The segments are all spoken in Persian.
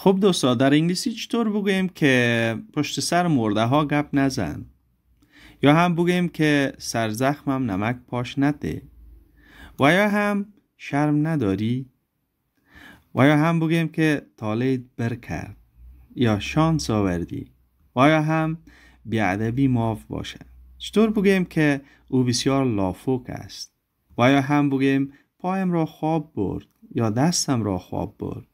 خب دوستا در انگلیسی چطور بگویم که پشت سر مرده ها گپ نزن یا هم بگویم که سر زخمم نمک پاش نده و یا هم شرم نداری و یا هم بگویم که تالید بر کرد یا شانس آوردی و یا هم بیادبی ماف باشه چطور بگویم که او بسیار لافوک است و یا هم بگویم پایم را خواب برد یا دستم را خواب برد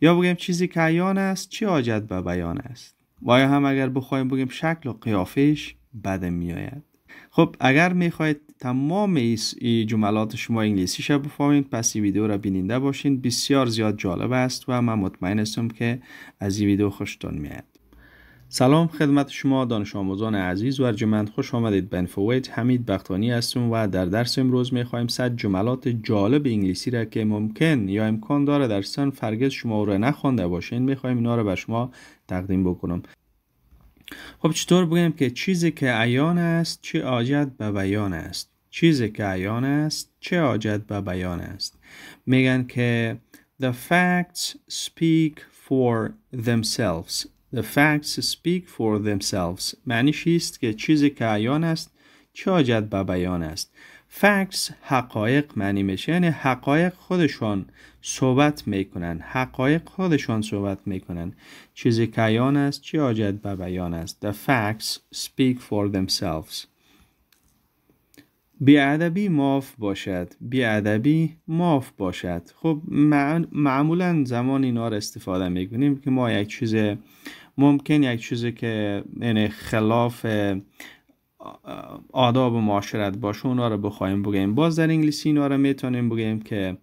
یا بگیم چیزی که عیان است چی آجد به بیان است و یا هم اگر بخوایم بگیم شکل و قیافش بده میآید خب اگر میخواید تمام این جملات شما انگلیسی شب بفهمید پس این ویدیو را بیننده باشین بسیار زیاد جالب است و من مطمئن استم که از این ویدیو خوشتون میاد سلام خدمت شما دانش آموزان عزیز و ارجمند خوش آمدید به انفویت حمید بختانی هستم و در درس امروز می خواهیم صد جملات جالب انگلیسی را که ممکن یا امکان داره در سن فرگز شما را نخوانده باشین می خواهیم اینا را به شما تقدیم بکنم خب چطور بگیم که چیزی که عیان است چه آجد به بیان است چیزی که عیان است چه آجد به بیان است میگن که The facts speak for themselves. The facts speak for themselves. معنی است که چیزی که عیان است چه حاجت به بیان است. فکس حقایق معنی میشه یعنی حقایق خودشان صحبت میکنن حقایق خودشان صحبت میکنن چیزی که عیان است چه حاجت به بیان است. The facts speak for themselves. بیادبی ماف باشد بیادبی ماف باشد خب معمولا زمان اینا رو استفاده میکنیم که ما یک چیز ممکن یک چیزی که یعنی خلاف آداب و معاشرت باشه اونا رو بخوایم بگیم باز در انگلیسی اینا رو میتونیم بگیم که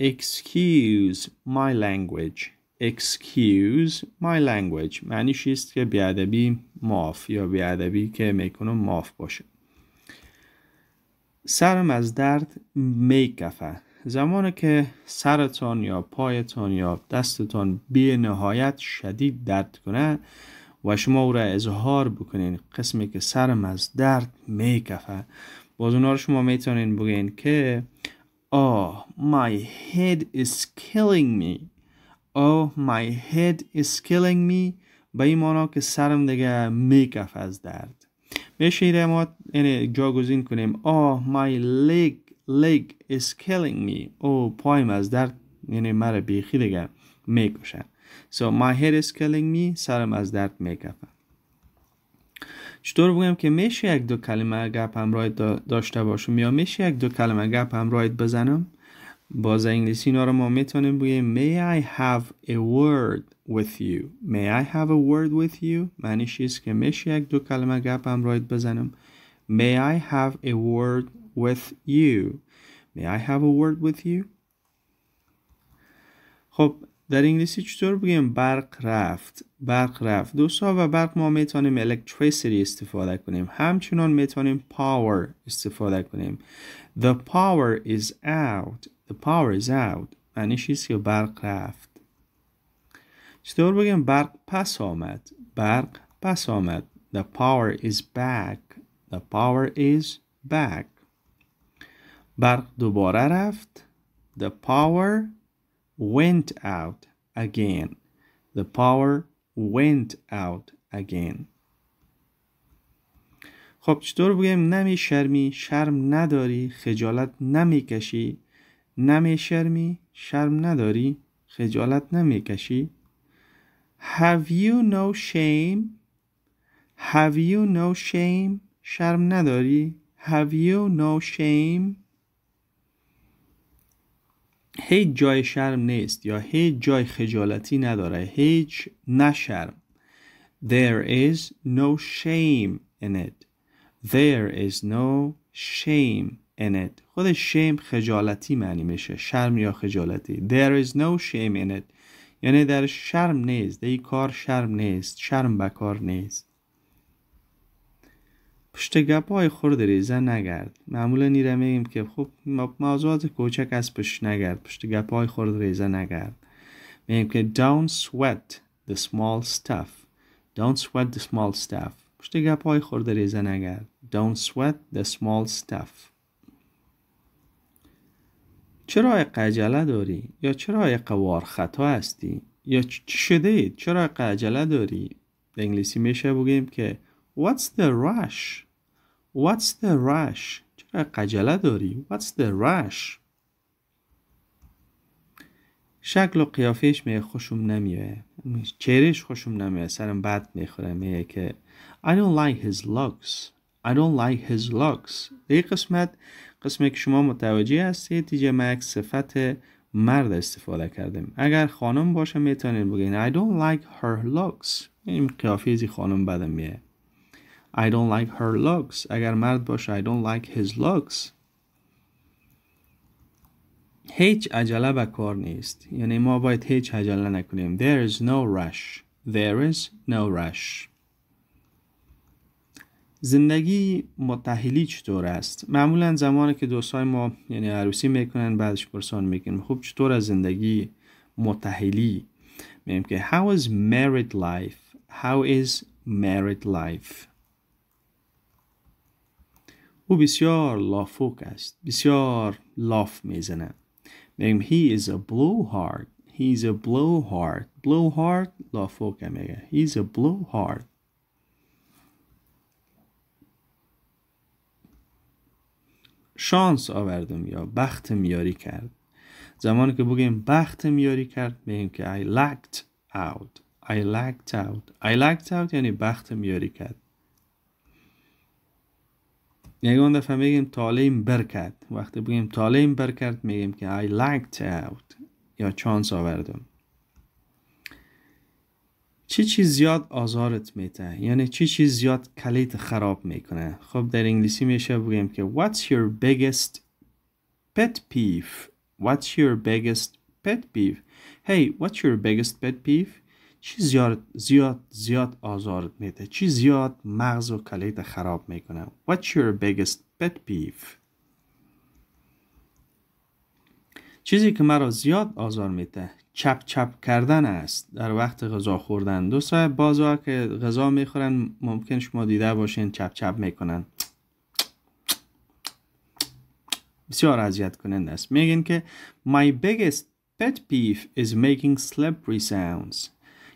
excuse my language excuse my language معنیش است که بیادبی ماف یا بیادبی که میکنم ماف باشه سرم از درد کفه زمانی که سرتان یا پایتان یا دستتان بی نهایت شدید درد کنه و شما او را اظهار بکنین قسمی که سرم از درد کفه باز اونا رو شما میتونین بگین که Oh, my head is killing me. Oh, my head is killing me. به این مانا که سرم دیگه میکف از درد. بشیرم ما اینه جاگزین کنیم آه my leg leg is killing me او پایم از درد یعنی مرا بیخی دیگه میکشن so my head is killing me سرم از درد میکفن چطور بگم که میشه یک دو کلمه گپ رایت داشته باشم یا میشه یک دو کلمه گپ رایت بزنم باز انگلیسی اینا رو ما میتونیم بگیم May I have a word with you May I have a word with you معنیش ایست که میشه یک دو کلمه گپ هم رایت بزنم May I have a word with you May I have a word with you خب در انگلیسی چطور بگیم برق رفت برق رفت دوستا و برق ما میتونیم الکتریسیتی استفاده کنیم همچنان میتونیم پاور استفاده کنیم the power is out the power is out معنیش ایست که برق رفت چطور بگیم برق پس آمد برق پس آمد the power is back the power is back برق دوباره رفت the power went out again. The power went out again. خب چطور بگیم نمی شرمی شرم نداری خجالت نمی کشی نمی شرمی شرم نداری خجالت نمی کشی Have you no shame Have you no shame شرم نداری Have you no shame هیچ جای شرم نیست یا هیچ جای خجالتی نداره هیچ نشرم There is no shame in it There is no shame in it خود شیم خجالتی معنی میشه شرم یا خجالتی There is no shame in it یعنی در شرم نیست در کار شرم نیست شرم به کار نیست پشت گپای خورد ریزه نگرد معمولا نیره میگیم که خب موضوعات کوچک از پشت نگرد پشت گپای خورد ریزه نگرد میگیم که don't sweat the small stuff don't sweat the small stuff پشت گپای خورد ریزه نگرد don't sweat the small stuff چرا قجله داری یا چرا قوار خطا هستی یا شده چرا عجله داری انگلیسی میشه بگیم که What's the rush? What's the rush? چرا قجله داری؟ What's the rush? شکل و قیافش می خوشم نمیه چهرش خوشم نمیه سرم بد میخوره میه که I don't like his looks I don't like his looks این قسمت قسمه که شما متوجه هستید دیجه مکس صفت مرد استفاده کردیم اگر خانم باشه میتونید بگین I don't like her looks این قیافه زی خانم بدم میه I don't like her looks اگر مرد باشه I don't like his looks هیچ عجله به کار نیست یعنی ما باید هیچ عجله نکنیم there is no rush there is no rush زندگی متحلی چطور است معمولا زمانی که دوستای ما یعنی عروسی میکنن بعدش پرسان میکنیم خب چطور از زندگی متحلی میگیم how is married life how is married life او بسیار لافوک است بسیار لاف میزنه میگم he is a blowhard he is a blowhard blowhard لافوک میگه he is a blowhard شانس آوردم یا بخت میاری کرد زمانی که بگیم بخت میاری کرد میگیم که I lacked out I lacked out I lacked out یعنی بخت میاری کرد یکان دفعه میگیم تعلیم برکت وقتی بگیم تعلیم برکت میگیم که I liked out یا چانس آوردم چی چی زیاد آزارت میته یعنی چی چی زیاد کلیت خراب میکنه خب در انگلیسی میشه بگیم که What's your biggest pet peeve What's your biggest pet peeve Hey what's your biggest pet peeve چی زیاد زیاد زیاد آزارت میده چی زیاد مغز و کلیت خراب میکنه What's your biggest pet peeve چیزی که مرا زیاد آزار میده چپ چپ کردن است در وقت غذا خوردن دوستا بازا که غذا میخورن ممکن شما دیده باشین چپ چپ میکنن بسیار اذیت کنند است میگن که my biggest pet peeve is making slippery sounds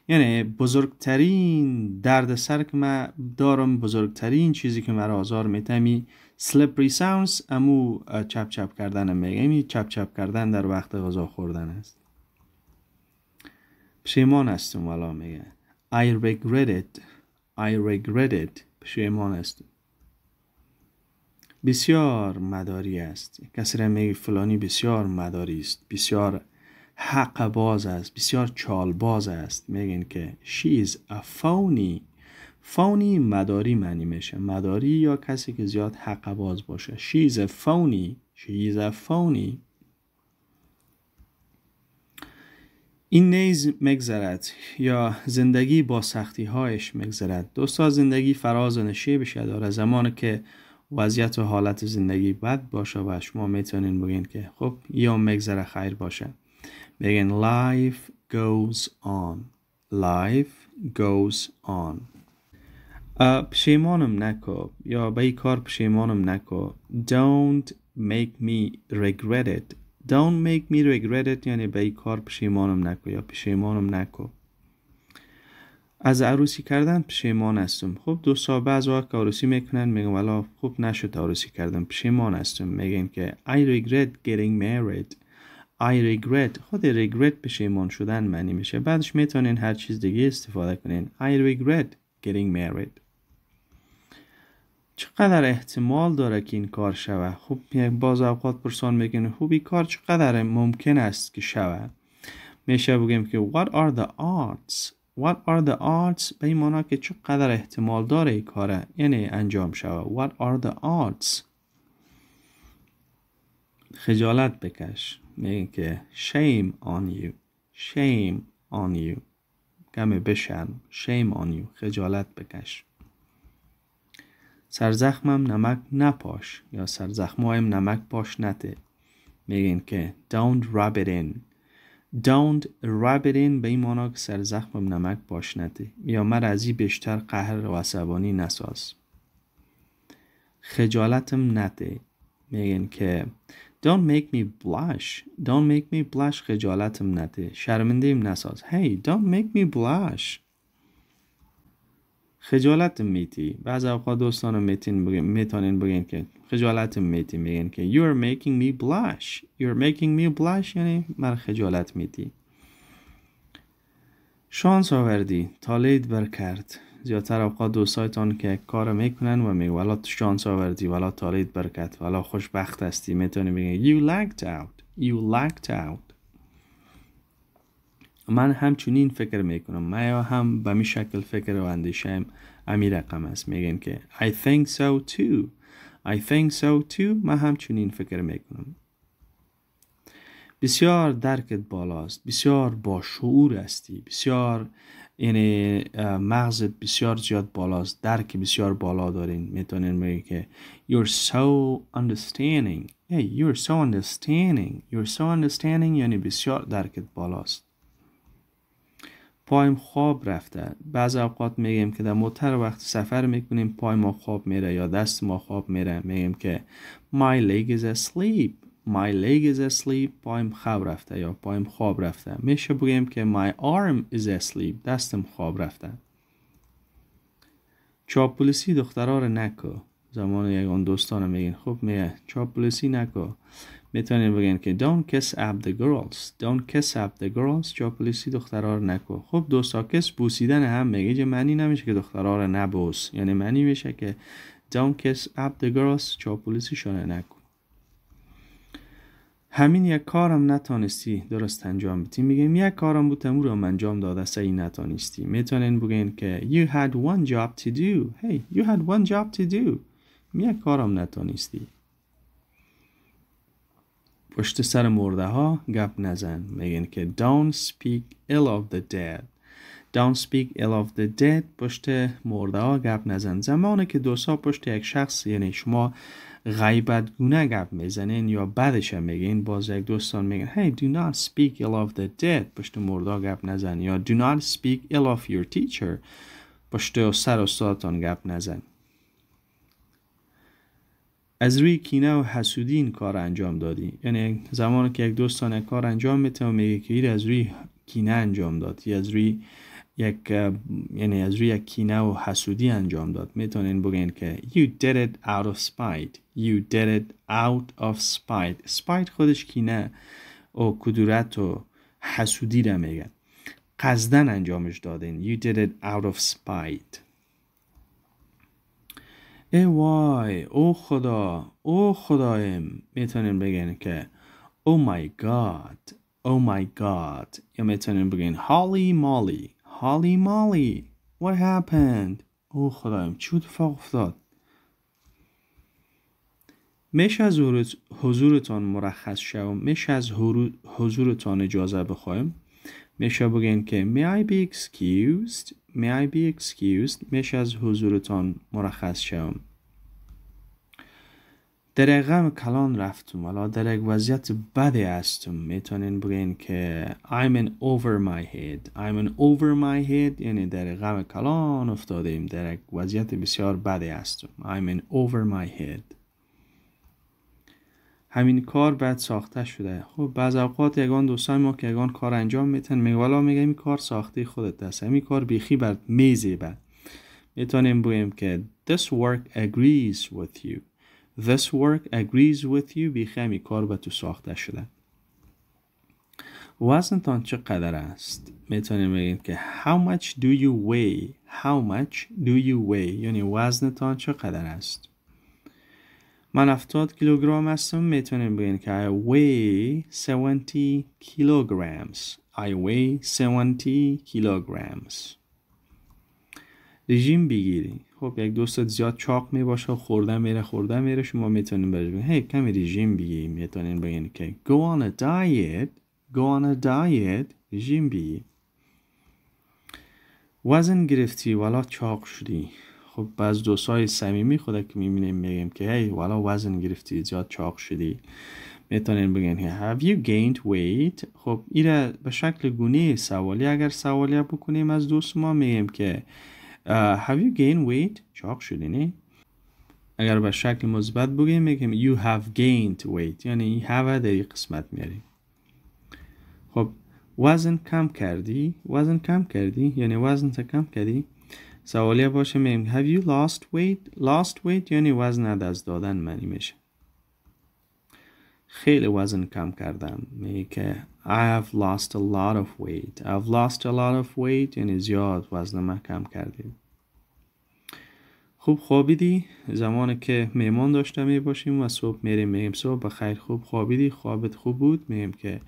یعنی بزرگترین سر که من دارم بزرگترین چیزی که مرا آزار میتمی سلپری ساونس امو چپ چپ کردن میگم چپ چپ کردن در وقت غذا خوردن است پشیمان هستم والا میگه I regret it I regret it پشیمان هستم بسیار مداری است کسی را میگه فلانی بسیار مداری است بسیار حق باز است بسیار چال باز است میگن که she is a phony فونی مداری معنی میشه مداری یا کسی که زیاد حق باز باشه she is a phony she is a phony این نیز مگذرد یا زندگی با سختی هایش مگذرد دوستا زندگی فراز و نشیب داره زمان که وضعیت و حالت زندگی بد باشه و شما میتونین بگین که خب یا مگذره خیر باشه میگن life goes on life goes on uh, پشیمانم نکو یا به این کار پشیمانم نکو don't make me regret it don't make me regret it یعنی به این کار پشیمانم نکو یا پشیمانم نکو از عروسی کردن پشیمان هستم خب دو سال بعض وقت عروسی میکنن میگن ولی خوب نشد عروسی کردم پشیمان هستم میگن که I regret getting married I regret خود regret پشیمان شدن معنی میشه بعدش میتونین هر چیز دیگه استفاده کنین I regret getting married چقدر احتمال داره که این کار شوه خب یعنی باز اوقات پرسان میگن خب این کار چقدر ممکن است که شوه میشه بگیم که what are the odds what are the odds به این که چقدر احتمال داره این کاره یعنی انجام شوه what are the odds خجالت بکش که shame آن یو شیم آن یو کم بشرم shame آن یو خجالت بکش سرزخمم نمک نپاش یا سرزخمایم نمک پاش نته میگن که don't rub it in don't rub it in به این مانا که سرزخمم نمک پاش نته یا من از این بیشتر قهر و عصبانی نساز خجالتم نته میگن که Don't make me blush. Don't make me blush. خجالتم نده. شرمنده ایم نساز. Hey, don't make me blush. خجالتم میتی. بعض اوقات دوستان میتین بگن میتونین بگین که خجالتم میتی میگن که You are making me blush. You are making me blush یعنی من خجالت میتی. شانس آوردی. تالید برکرد زیادتر اوقات دوستایتان که کار میکنن و میگو والا شانس آوردی والا تالید برکت والا خوشبخت هستی میتونی بگی you lagged out you lagged out من همچنین فکر میکنم من هم به می شکل فکر و اندیشه امی رقم است میگن که I think so too I think so too من همچنین فکر میکنم بسیار درکت بالاست بسیار با شعور هستی بسیار یعنی مغز بسیار زیاد بالاست درک بسیار بالا دارین میتونین بگی که you're so understanding hey, you're so understanding you're so understanding یعنی بسیار درکت بالاست پایم خواب رفته بعض اوقات میگیم که در موتر وقت سفر میکنیم پای ما خواب میره یا دست ما خواب میره میگیم که my leg is asleep My leg is asleep پایم خواب رفته یا پایم خواب رفته میشه بگیم که My arm is asleep دستم خواب رفته چاپولیسی دختر دخترها رو نکو زمان اون دوستان میگن خب میگه چاپ نکو میتونیم بگین که Don't kiss up the girls Don't kiss up the girls چاپولیسی دخترها نکو خب دوستا کس بوسیدن هم میگه چه معنی نمیشه که دخترها رو نبوس یعنی معنی میشه که Don't kiss up the girls چاپولیسی شونه نکو همین یک کارم نتانستی درست انجام بدی میگیم یک کارم بود تمور رو انجام داده سعی نتانستی میتونین بگین که you had one job to do hey you had one job to do یک کارم نتانستی پشت سر مرده ها گپ نزن میگن که don't speak ill of the dead don't speak ill of the dead پشت مرده ها گپ نزن زمانی که دو پشت یک شخص یعنی شما غیبتگونه گپ میزنین یا بعدش هم میگین باز یک دوستان میگن hey do not speak ill of the dead پشت مردا گپ نزن یا do not speak ill of your teacher پشت سر استادتان گپ نزن از روی کینه و حسودین کار انجام دادی یعنی زمانی که یک دوستان کار انجام میته میگه که از روی کینه انجام داد یا از روی یک یعنی از روی کینه و حسودی انجام داد میتونین بگین که you did it out of spite you did it out of spite spite خودش کینه و کدورت و حسودی را میگن قزدن انجامش دادین you did it out of spite ای وای او خدا او خدایم میتونین بگین که او oh my god او oh my god یا میتونین بگین هالی مالی هالی مالی What happened او oh, خدایم چه اتفاق افتاد میشه از حضورتان مرخص شوم میشه از حضورتان اجازه بخوایم میشه بگین که may I be excused may I be excused میشه از حضورتان مرخص شوم در غم کلان رفتم والا در یک وضعیت بدی هستم میتونین بگین که I'm in over my head I'm in over my head یعنی در غم کلان افتادیم در یک وضعیت بسیار بده هستم I'm in over my head همین کار بعد ساخته شده خب بعض اوقات یگان دوستان ما که یگان کار انجام میتن میگه میگه این کار ساخته خودت دست همین کار بیخی بر میزی بعد میتونیم بگیم که this work agrees with you This work agrees with you بیخمی کار به تو ساخته شده وزنتان چقدر است میتونیم بگیم که how much do you weigh how much do you weigh یعنی وزنتان چقدر است من 70 کیلوگرم هستم میتونیم بگیم که I weigh 70 kilograms I weigh 70 kilograms رژیم بگیری خب یک دو زیاد چاق می باشه خوردن میره خوردن میره شما میتونین بگین هی کمی رژیم بگی میتونین بگین که go on a diet go on a diet رژیم بگی وزن گرفتی والا چاق شدی خب بعض های صمیمی خود که میبینیم میگیم که هی والا وزن گرفتی زیاد چاق شدی میتونین بگین have you gained weight خب ایره به شکل گونه سوالی اگر سوالی بکنیم از دوست ما میگیم که Uh, have you gained weight چاق شدی نه اگر به شکل مثبت بگیم میگیم you have gained weight یعنی have در یک قسمت میاریم خب وزن کم کردی وزن کم کردی یعنی وزن تا کم کردی سوالیه باشه میگیم have you lost weight lost weight یعنی وزن از دادن معنی میشه خیلی وزن کم کردم میگه که I have lost a lot of weight. I have lost a lot of weight یعنی زیاد ما کم کردیم. خوب خوابیدی؟ زمان که مهمان داشته می باشیم و صبح میریم میگیم صبح بخیر خوب خوابیدی؟ خوابت خوب بود؟ میگیم که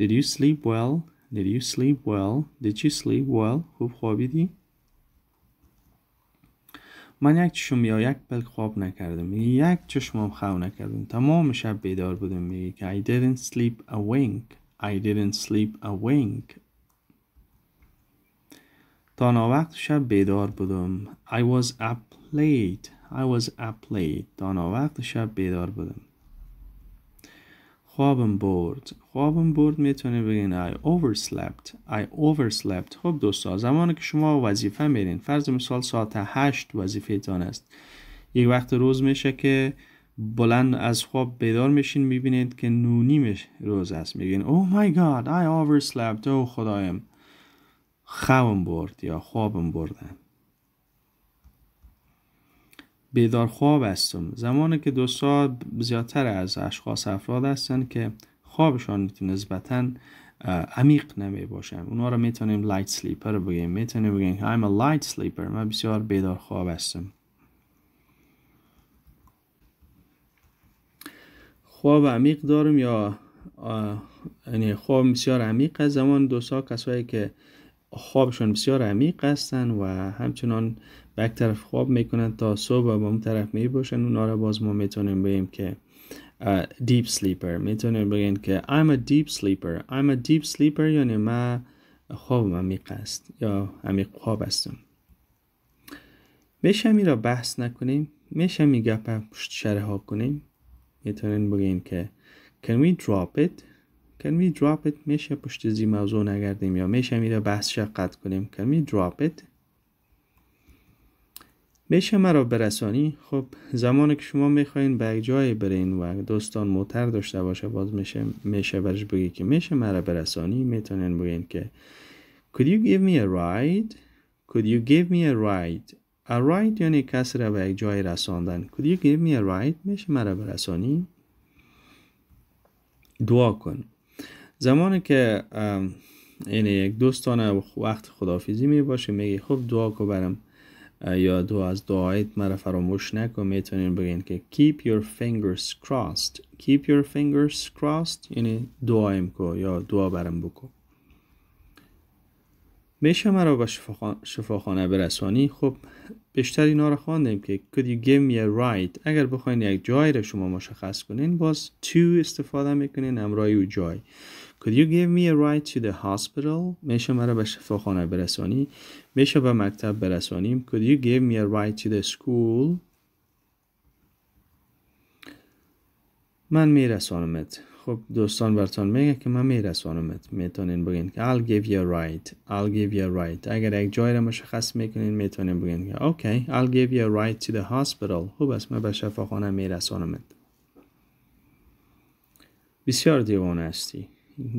Did you sleep well? Did you sleep well? Did you sleep well? خوب خوابیدی؟ من یک چشم یا یک پلک خواب نکردم یک چشمم خواب نکردم تمام شب بیدار بودم میگه که I didn't sleep a wink I didn't sleep a wink. تا ناوقت شب بیدار بودم. I was up late. I was up late. تا ناوقت شب بیدار بودم. خوابم برد. خوابم برد میتونه بگین I overslept. I overslept. خب دوستا زمانی که شما وظیفه میرین. فرض مثال ساعت هشت وظیفه تان است. یک وقت روز میشه که بلند از خواب بیدار میشین میبینید که نونیم روز است میگین او مای گاد آی overslept او oh خدایم خوابم برد یا خوابم بردن بیدار خواب هستم زمانی که دو ساعت زیادتر از اشخاص افراد هستن که خوابشان میتونه نسبتا عمیق نمی باشن اونا رو میتونیم لایت سلیپر بگیم میتونیم بگیم I'm a light sleeper من بسیار بیدار خواب هستم خواب عمیق دارم یا یعنی خواب بسیار عمیق است زمان دو دوستا کسایی که خوابشون بسیار عمیق هستن و همچنان به یک طرف خواب میکنن تا صبح با به اون طرف میباشن اونا رو باز ما میتونیم بگیم که دیپ سلیپر میتونیم بگیم که I'm a deep sleeper I'm a deep sleeper یعنی ما خواب عمیق است یا عمیق خواب هستم میشه را بحث نکنیم میشه می گپ پشت کنیم میتونین بگین که can we drop it can we drop it میشه پشت زی موضوع نگردیم یا میشه میره بحث شقت کنیم can we drop it میشه مرا برسانی خب زمان که شما میخواین به جای برین و دوستان موتر داشته باشه باز میشه میشه برش بگی که میشه مرا برسانی میتونین بگین که could you give me a ride could you give me a ride A right یعنی کسی را به یک جای رساندن Could you give me a ride میشه مرا برسانی دعا کن زمانی که یعنی یک دوستانه وقت خدافیزی می باشه میگه خب دعا کن برم یا دو از دعایت مرا فراموش نکن میتونین بگین که keep your fingers crossed keep your fingers crossed یعنی دعایم کو یا دعا برم بکن میشه مرا به شفاخانه برسانی خب بیشتر اینا رو خواندیم که could you give me a ride اگر بخواین یک جای رو شما مشخص کنین باز to استفاده میکنین امرای او جای could you give me a ride to the hospital میشه مرا به شفاخانه برسانی میشه به مکتب برسانیم could you give me a ride to the school من میرسانمت خب دوستان براتون میگه که من میرسانمت میتونین بگین که I'll give you a right I'll give you a right اگر یک جای را مشخص میکنین میتونین بگین که okay I'll give you a right to the hospital خوب است من به شفاخانه میرسانمت بسیار دیوانه هستی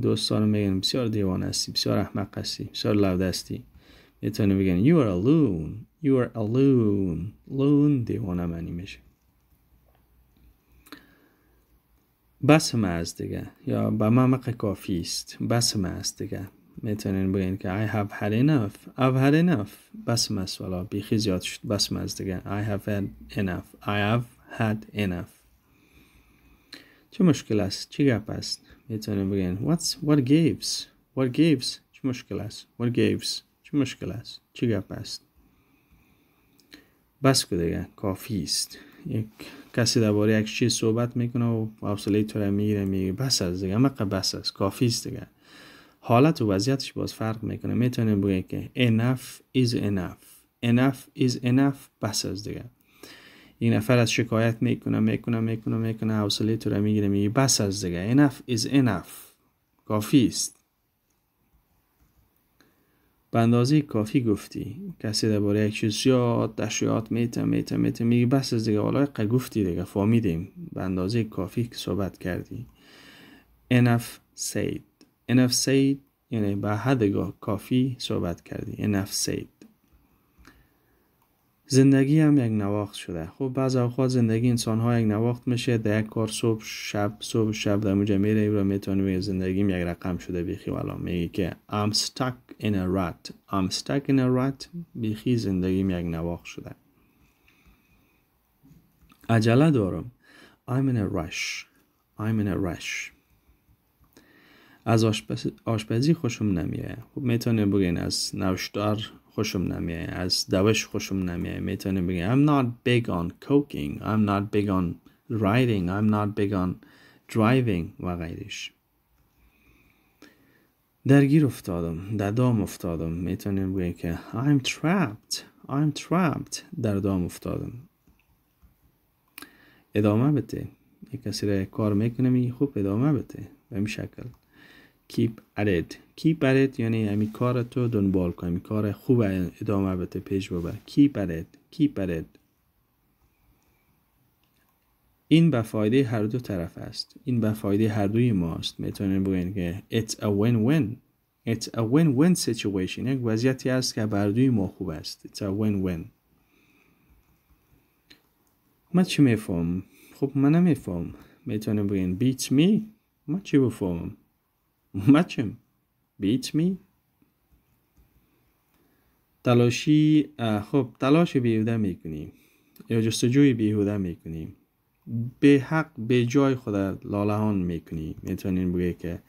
دوستان میگن بسیار دیوانه هستی بسیار احمق هستی بسیار لوده هستی میتونین بگین you are alone you are alone Alone دیوانه منی میشه بسم از دیگه یا به مقه کافی است بسم از دیگه میتونین بگین که I have had enough I've had enough بسم است والا بیخی زیاد شد بسم از دیگه I have had enough I have had enough چه مشکل است چی گپ است میتونین بگین What's, what gives What gives چه مشکل است What gives چه مشکل است چی گپ است بس دیگه کافی است یک کسی درباره یک چیز صحبت میکنه و حوصله تو میگیره میگه بس از دیگه مقه بس است کافی است دیگه حالت و وضعیتش باز فرق میکنه میتونه بگه که enough is enough enough is enough بس از دیگه این نفر از شکایت میکنه میکنه میکنه میکنه حوصله تو میگیره میگه بس از دیگه enough is enough کافی است به اندازه کافی گفتی کسی درباره یک چیز زیاد دشیات میته میته میته میگی بس از دیگه حالا گفتی دیگه فهمیدیم به اندازه کافی که صحبت کردی enough said enough said یعنی به حد کافی صحبت کردی enough said زندگی هم یک نواخت شده خب بعض اوقات زندگی انسان ها یک نواخت میشه در یک کار صبح شب صبح شب در اونجا میره رو میتونی بگه زندگیم یک رقم شده بیخی والا میگی که I'm stuck in a rut I'm stuck in a rut بیخی زندگیم یک نواخت شده عجله دارم I'm in a rush I'm in a rush از آشپزی خوشم نمیه خب میتونی بگین از نوشتار خوشم نمیای از دوش خوشم نمیای میتونیم بگیم I'm not big on cooking I'm not big on riding I'm not big on driving و غیرش درگیر افتادم در دام افتادم میتونیم بگیم که I'm trapped I'm trapped در دام افتادم ادامه بده یک کسی را کار میکنه میگی خوب ادامه بده به این شکل keep at it keep at it یعنی امی کار تو دنبال کن امی کار خوب ادامه بده پیش ببر keep at it keep این به فایده هر دو طرف است این به فایده هر دوی ماست میتونیم بگین که it's a win-win it's a win-win situation یک وضعیتی است که بر دوی ما خوب است it's a win-win ما چی میفهم خب من نمیفهم میتونیم بگین beats me ما چی بفهمم مچم بیت می تلاشی خب تلاش بیهوده میکنیم یا جستجوی بیهوده میکنیم به حق به جای خود لالهان میکنی میتونین بگه که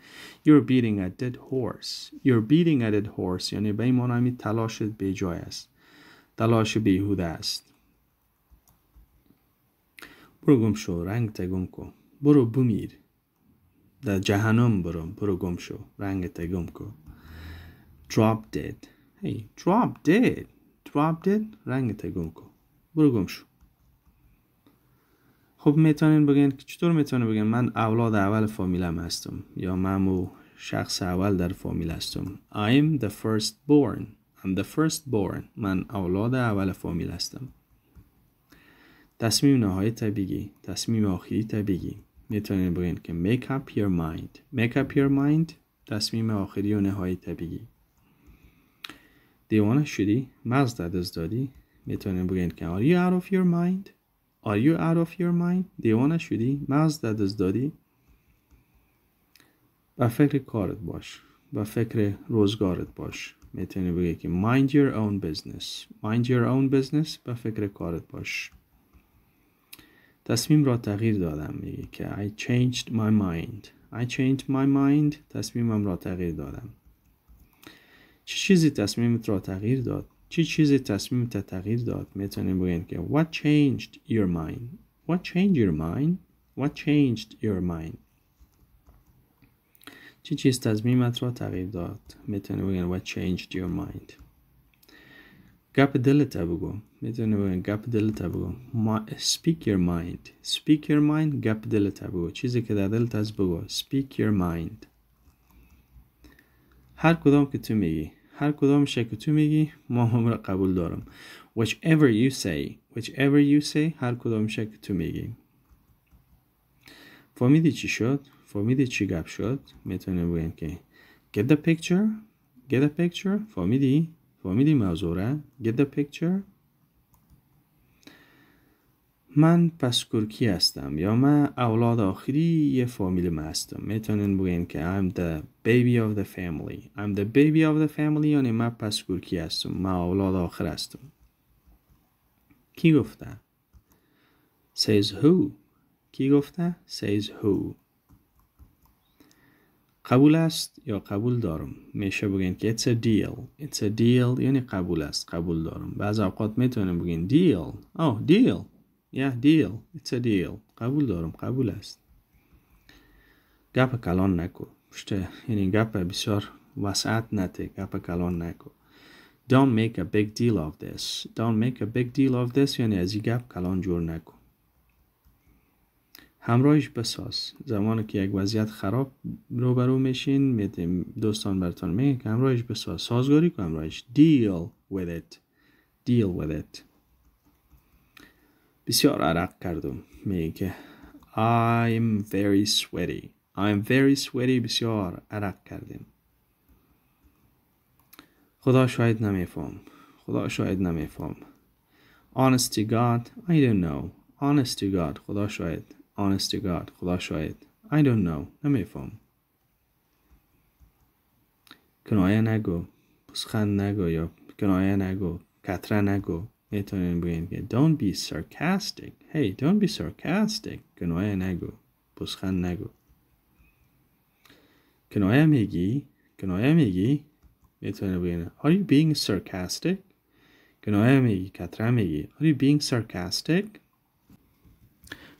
You're beating a dead horse You're beating a dead horse یعنی به این معنی تلاشت به جای است تلاش بیهوده است برو گم شو رنگ تگم کن برو بمیر در جهنم برو برو گم شو رنگت گم کو drop dead hey drop dead drop dead رنگت گم کو برو گم شو خب میتونین بگین چطور میتونه بگین من اولاد اول فامیلم هستم یا من و شخص اول در فامیل هستم I'm the first born I'm the first born من اولاد اول فامیل هستم تصمیم نهایی بگی تصمیم آخری بگی میتونیم بگیم که make up your mind make up your mind تصمیم آخری و نهایی طبیعی دیوانه شدی مزد دست دادی میتونیم بگیم که are you out of your mind are you out of your mind دیوانه شدی مزد دست دادی و فکر کارت باش و فکر روزگارت باش میتونی بگی که mind your own business mind your own business و فکر کارت باش تصمیم را تغییر دادم میگه که I changed my mind I changed my mind تصمیمم را تغییر دادم چه چیزی تصمیمت را تغییر داد چه چیزی تصمیمت را تغییر داد میتونیم بگیم که What changed your mind What changed your mind What changed your mind چه چیز تصمیمت را تغییر داد میتونیم بگیم What changed your mind Kapitale tabugo. Metanoia kapitale tabugo. Ma speak your mind. Speak your mind kapitale tabugo. چیزی که در دلت بگو. Speak your mind. هر کدام که تو میگی هر کدام که تو میگی ما هم را قبول دارم whichever you say whichever you say هر کدام که تو میگی فهمیدی چی شد فهمیدی چی گپ شد که get the picture get the picture فهمیدی فهمیدی موضوع Get the picture من پسکرکی هستم یا من اولاد آخری یه فامیل ما هستم میتونین بگین که I'm the baby of the family I'm the baby of the family یعنی من پسکرکی هستم من اولاد آخر هستم کی گفته؟ Says who کی گفته؟ Says who قبول است یا قبول دارم میشه بگین که it's a deal it's a deal یعنی قبول است قبول دارم بعض اوقات میتونیم بگین deal oh deal yeah deal it's a deal قبول دارم قبول است گپ کلان نکو پشته یعنی گپ بسیار وسعت نته گپ کلان نکو don't make a big deal of this don't make a big deal of this یعنی از این گپ کلان جور نکو همراهش بساز زمانی که یک وضعیت خراب روبرو میشین میتیم دوستان برتان میگه که همراهش بساز سازگاری کن همراهش deal with it deal with it بسیار عرق کردم میگه I'm very sweaty I'm very sweaty بسیار عرق کردیم خدا شاید نمیفهم خدا شاید نمیفهم Honest to God I don't know Honest to God خدا شاید honest to God, خدا شاید. I don't know. نمیفهم. کنایه نگو. پسخند نگو یا کنایه نگو. کتره نگو. میتونین بگین که Don't be sarcastic. Hey, don't be sarcastic. کنایه نگو. پسخند نگو. کنایه میگی. کنایه میگی. میتونین بگین Are you being sarcastic? کنایه میگی. کتره میگی. Are you being sarcastic?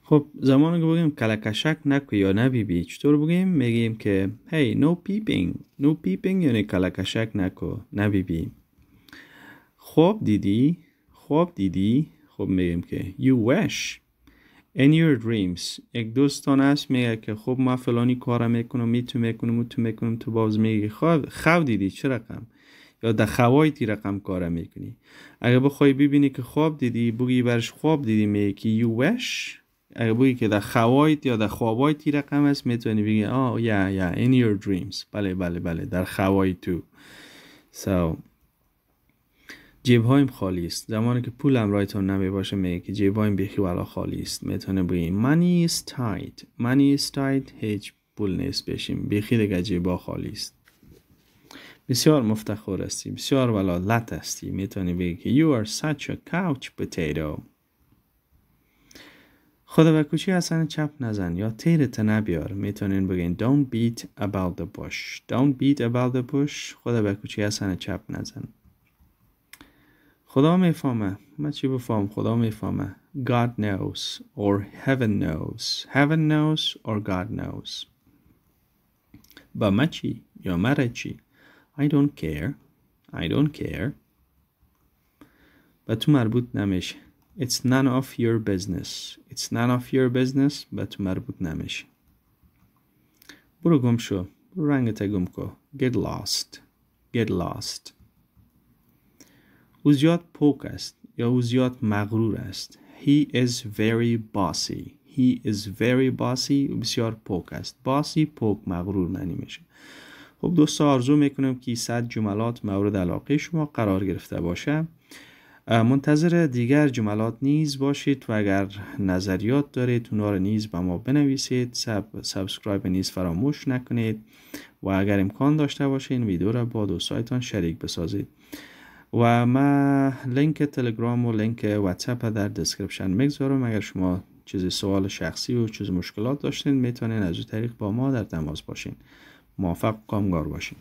خب زمان که بگیم کلکشک نکو یا نبیبی چطور بگیم میگیم که هی نو پیپینگ نو پیپینگ یعنی کلکشک نکو نبیبی خواب دیدی خواب دیدی خب میگیم که you wish in your dreams یک دوستان هست میگه که خب ما فلانی کار میکنم میتونم میکنم تو میکنم تو باز میگی خب خواب دیدی چه رقم یا در خوایتی رقم کار میکنی اگر بخوای ببینی که خواب دیدی بگی برش خواب دیدی میگی که you wish بگی که در خوایت یا در این رقم است میتونی بگی آه یا یا in your dreams بله بله بله در خوای تو so جیب هایم خالی است زمانی که پولم رایتون نمی باشه میگه که جیب هایم بیخی والا خالی است میتونه بگی money is tight money is tight هیچ پول نیست بشیم بیخی دیگه جیبا خالی است بسیار مفتخور هستی بسیار لط هستی میتونی بگی که you are such a couch potato خدا به کوچی حسن چپ نزن یا تیر نبیار میتونین بگین don't beat about the bush don't beat about the bush خدا به کوچی حسن چپ نزن خدا میفهمه ما چی بفهم خدا میفهمه God knows or heaven knows heaven knows or God knows با ما چی یا مرا چی I don't care I don't care با تو مربوط نمیشه It's none of your business. It's none of your business به تو مربوط نمیشه. برو گم شو. برو رنگت گم کو. Get lost. Get lost. او زیاد پوک است یا او زیاد مغرور است. He is very bossy. He is very bossy. بسیار پوک است. باسی پوک مغرور معنی میشه. خب دوستا آرزو میکنم که صد جملات مورد علاقه شما قرار گرفته باشه. منتظر دیگر جملات نیز باشید و اگر نظریات دارید اونها رو نیز به ما بنویسید سب، سابسکرایب نیز فراموش نکنید و اگر امکان داشته باشین این ویدیو را با دوستایتان شریک بسازید و من لینک تلگرام و لینک واتساپ در دسکریپشن میگذارم اگر شما چیز سوال شخصی و چیز مشکلات داشتین میتونین از طریق با ما در تماس باشین موفق کامگار باشین